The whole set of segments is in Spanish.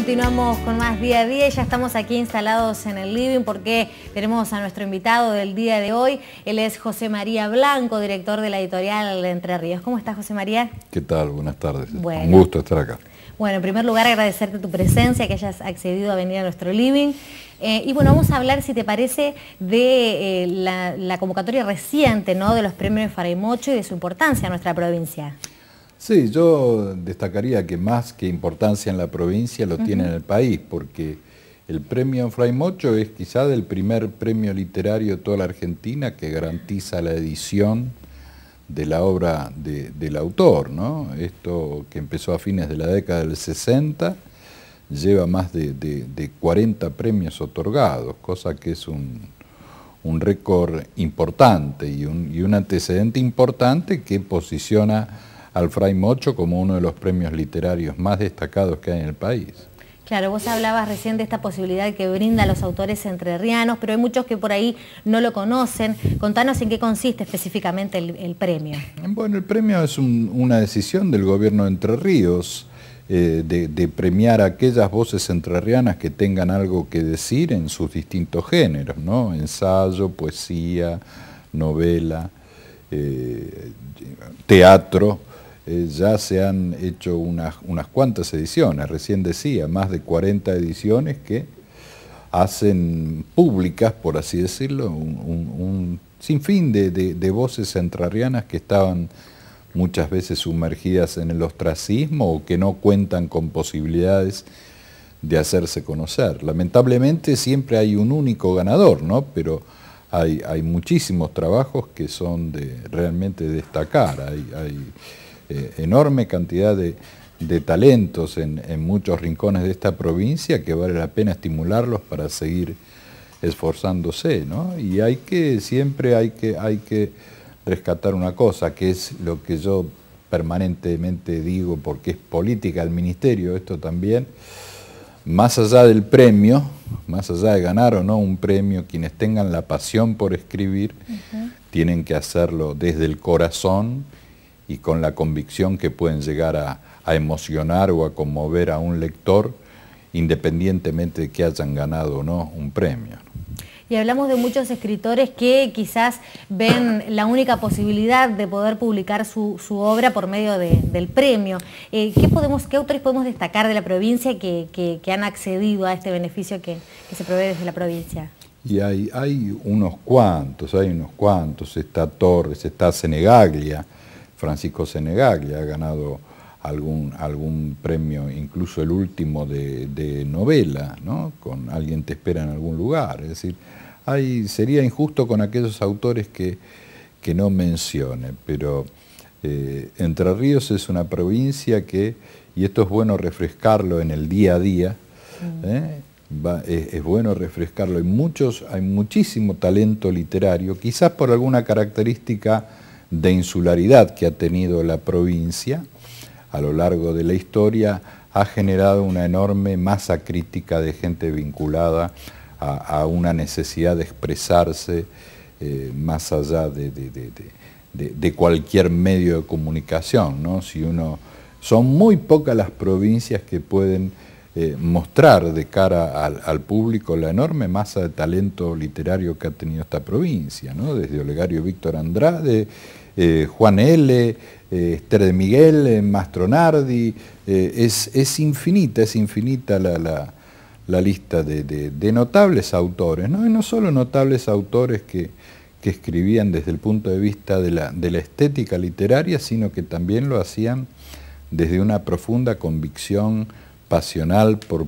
Continuamos con más día a día y ya estamos aquí instalados en el living porque tenemos a nuestro invitado del día de hoy. Él es José María Blanco, director de la editorial Entre Ríos. ¿Cómo estás, José María? ¿Qué tal? Buenas tardes. Un gusto estar acá. Bueno, en primer lugar agradecerte tu presencia, que hayas accedido a venir a nuestro living. Eh, y bueno, vamos a hablar, si te parece, de eh, la, convocatoria reciente ¿no? de los premios Faremocho y de su importancia a nuestra provincia. Sí, yo destacaría que más que importancia en la provincia lo tiene en el país, porque el premio Fray Mocho es quizá el primer premio literario de toda la Argentina que garantiza la edición de la obra del autor, ¿no? Esto que empezó a fines de la década del 60 lleva más de, 40 premios otorgados, cosa que es un, récord importante y un, y un, antecedente importante que posiciona al Fray Mocho como uno de los premios literarios más destacados que hay en el país. Claro, vos hablabas recién de esta posibilidad que brinda a los autores entrerrianos, pero hay muchos que por ahí no lo conocen. Contanos en qué consiste específicamente el, premio. Bueno, el premio es una decisión del gobierno de Entre Ríos eh, de, premiar premiar aquellas voces entrerrianas que tengan algo que decir en sus distintos géneros, ¿no? Ensayo, poesía, novela, eh, teatro eh, ya se han hecho unas, unas cuantas ediciones, recién decía, más de 40 ediciones que hacen públicas, por así decirlo, un, sinfín de, voces entrarrianas que estaban muchas veces sumergidas en el ostracismo o que no cuentan con posibilidades de hacerse conocer. Lamentablemente siempre hay un único ganador, ¿no? Pero hay, hay muchísimos trabajos que son de realmente destacar. hay, eh, enorme cantidad de, talentos en, muchos rincones de esta provincia que vale la pena estimularlos para seguir esforzándose, ¿no? Y hay que, siempre hay que, hay que rescatar una cosa, que es lo que yo permanentemente digo, porque es política del ministerio, esto también, más allá del premio, más allá de ganar o no un premio, quienes tengan la pasión por escribir, tienen que hacerlo desde el corazón, y con la convicción que pueden llegar a, emocionar o a conmover a un lector, independientemente de que hayan ganado o no un premio. Y hablamos de muchos escritores que quizás ven la única posibilidad de poder publicar su, obra por medio del premio. Eh, ¿qué, podemos, ¿Qué autores podemos destacar de la provincia que, han accedido a este beneficio que, se provee desde la provincia? Y hay, hay unos cuantos, hay unos cuantos. Está Torres, está Senegaglia, Francisco Senegal, que ha ganado algún, algún premio, incluso el último de, novela, con Alguien te espera en algún lugar. Es decir, ahí sería injusto con aquellos autores que, que no mencione, pero eh, Entre Ríos es una provincia que, y esto es bueno refrescarlo en el día a día, mm. ¿eh? es, bueno refrescarlo. muchos, hay muchísimo talento literario, quizás por alguna característica de insularidad que ha tenido la provincia a lo largo de la historia ha generado una enorme masa crítica de gente vinculada a, una necesidad de expresarse eh, más allá de, cualquier medio de comunicación. ¿no? Si uno, son muy pocas las provincias que pueden eh, mostrar de cara al, público la enorme masa de talento literario que ha tenido esta provincia, desde Olegario Víctor Andrade, eh, Juan L., eh, Esther de Miguel, eh, Mastronardi, es, infinita, es infinita la, lista de, notables autores, ¿no? no solo notables autores que, escribían desde el punto de vista de la, estética literaria, sino que también lo hacían desde una profunda convicción pasional por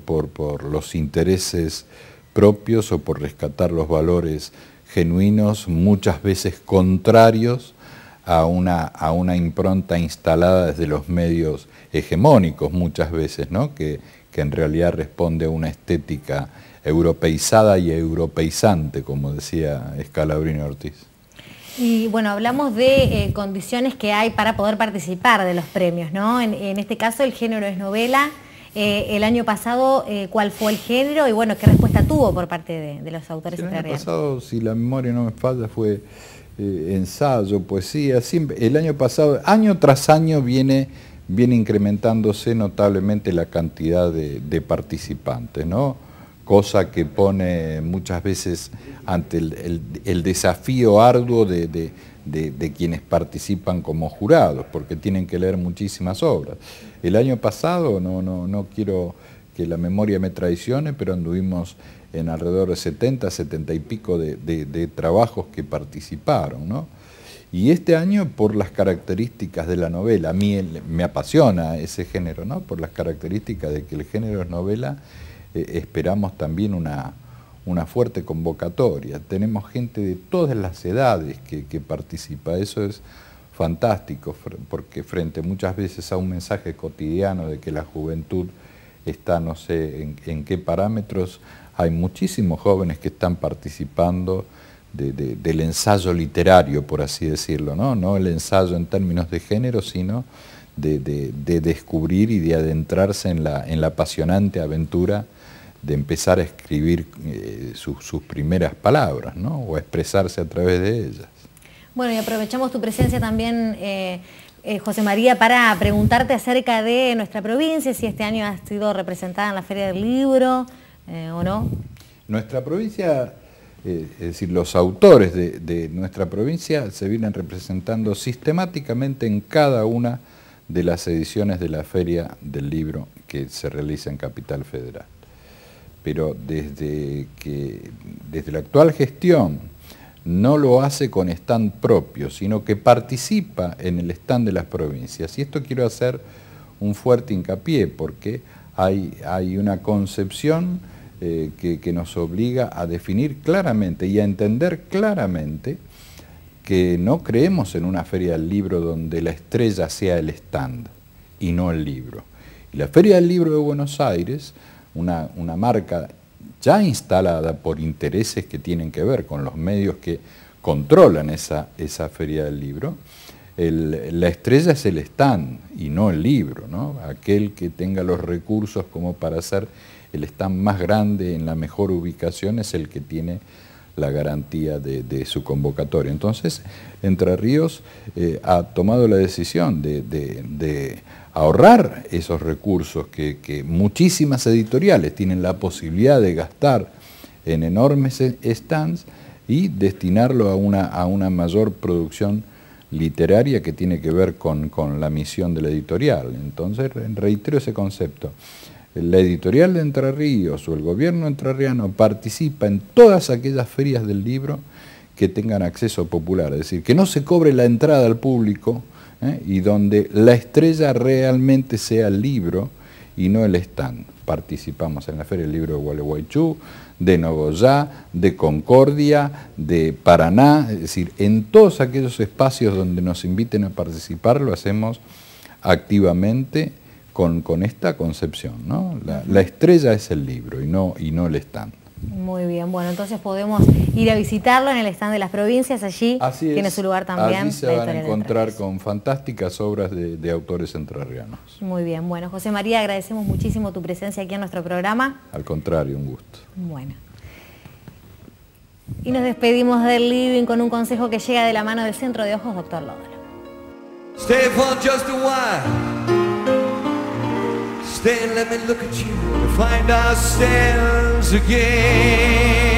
los intereses propios o por rescatar los valores genuinos, muchas veces contrarios a una, a una impronta instalada desde los medios hegemónicos muchas veces, ¿no? que, que en realidad responde a una estética europeizada y europeizante, como decía Escalabrino Ortiz. Y bueno, hablamos de eh, condiciones que hay para poder participar de los premios, ¿no? En, este caso el género es novela. Eh, el año pasado, eh, ¿cuál fue el género? Y bueno, ¿qué respuesta tuvo por parte de, los autores El año pasado, si la memoria no me falla, fue eh, ensayo, poesía, siempre, el año pasado, año tras año viene, viene incrementándose notablemente la cantidad de, participantes, ¿no? cosa que pone muchas veces ante el, desafío arduo de, quienes participan como jurados, porque tienen que leer muchísimas obras. El año pasado, no, no, no quiero que la memoria me traicione, pero anduvimos en alrededor de 70, 70 y pico de, trabajos que participaron. ¿no? Y este año, por las características de la novela, a mí me apasiona ese género, ¿no? por las características de que el género es novela, eh, esperamos también una, una fuerte convocatoria. Tenemos gente de todas las edades que, participa. Eso es fantástico, porque frente muchas veces a un mensaje cotidiano de que la juventud está, no sé, en qué parámetros, hay muchísimos jóvenes que están participando del ensayo literario, por así decirlo, ¿no? el ensayo en términos de género, sino de, descubrir y de adentrarse en la, apasionante aventura de empezar a escribir eh, sus primeras palabras, O expresarse a través de ellas. Bueno, y aprovechamos tu presencia también, eh, eh, José María, para preguntarte acerca de nuestra provincia, si este año has sido representada en la Feria del Libro, eh, ¿o no? Nuestra provincia, eh, es decir, los autores de, nuestra provincia se vienen representando sistemáticamente en cada una de las ediciones de la Feria del Libro que se realiza en Capital Federal. Pero desde, desde la actual gestión no lo hace con stand propio, sino que participa en el stand de las provincias. Y esto quiero hacer un fuerte hincapié porque hay, hay una concepción eh, que, nos obliga a definir claramente y a entender claramente que no creemos en una feria del libro donde la estrella sea el stand y no el libro. Y la Feria del Libro de Buenos Aires, una, marca ya instalada por intereses que tienen que ver con los medios que controlan esa, esa Feria del Libro, la estrella es el stand y no el libro, ¿no? aquel que tenga los recursos como para hacer el stand más grande en la mejor ubicación es el que tiene la garantía de, su convocatoria. Entonces, Entre Ríos eh, ha tomado la decisión de, ahorrar esos recursos que, muchísimas editoriales tienen la posibilidad de gastar en enormes e, stands y destinarlo a una, mayor producción literaria que tiene que ver con, con la misión de la editorial. Entonces, reitero ese concepto la editorial de Entre Ríos o el gobierno entrerriano participa en todas aquellas ferias del libro que tengan acceso popular, es decir, que no se cobre la entrada al público ¿eh? y donde la estrella realmente sea el libro y no el stand. Participamos en la Feria del Libro de Gualeguaychú, de Nogoyá, de Concordia, de Paraná, es decir, en todos aquellos espacios donde nos inviten a participar lo hacemos activamente con, esta concepción, ¿no? La, estrella es el libro y no, y no el stand. Muy bien, bueno, entonces podemos ir a visitarlo en el stand de las provincias, allí Así tiene su lugar también. Así se van a encontrar con fantásticas obras de, autores entrerrianos. Muy bien, bueno, José María, agradecemos muchísimo tu presencia aquí en nuestro programa. Al contrario, un gusto. Bueno. Y nos despedimos del living con un consejo que llega de la mano del Centro de Ojos, doctor Lodra. Stand, let me look at you and find ourselves again.